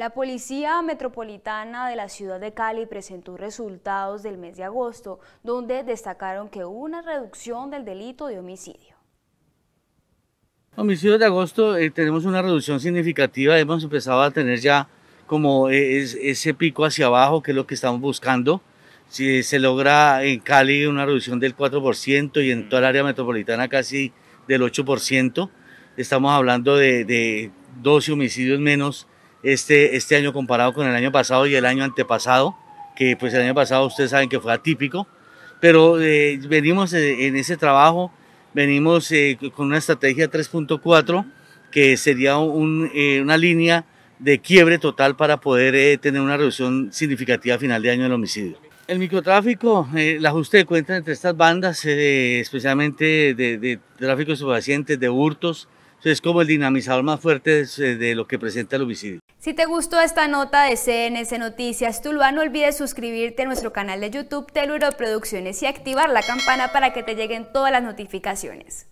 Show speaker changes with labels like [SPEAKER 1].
[SPEAKER 1] La Policía Metropolitana de la Ciudad de Cali presentó resultados del mes de agosto, donde destacaron que hubo una reducción del delito de homicidio.
[SPEAKER 2] Homicidios de agosto eh, tenemos una reducción significativa, hemos empezado a tener ya como eh, ese pico hacia abajo que es lo que estamos buscando. Si se logra en Cali una reducción del 4% y en toda el área metropolitana casi del 8%, estamos hablando de, de 12 homicidios menos este, este año comparado con el año pasado y el año antepasado, que pues el año pasado ustedes saben que fue atípico, pero eh, venimos eh, en ese trabajo, venimos eh, con una estrategia 3.4 que sería una línea de quiebre total para poder tener una reducción significativa a final de año del homicidio. El microtráfico, el ajuste de cuentas entre estas bandas, especialmente de, tráfico de subacientes, de hurtos, es como el dinamizador más fuerte de lo que presenta el homicidio.
[SPEAKER 1] Si te gustó esta nota de CNS, Noticias Tuluá, no olvides suscribirte a nuestro canal de YouTube Teluro Producciones y activar la campana para que te lleguen todas las notificaciones.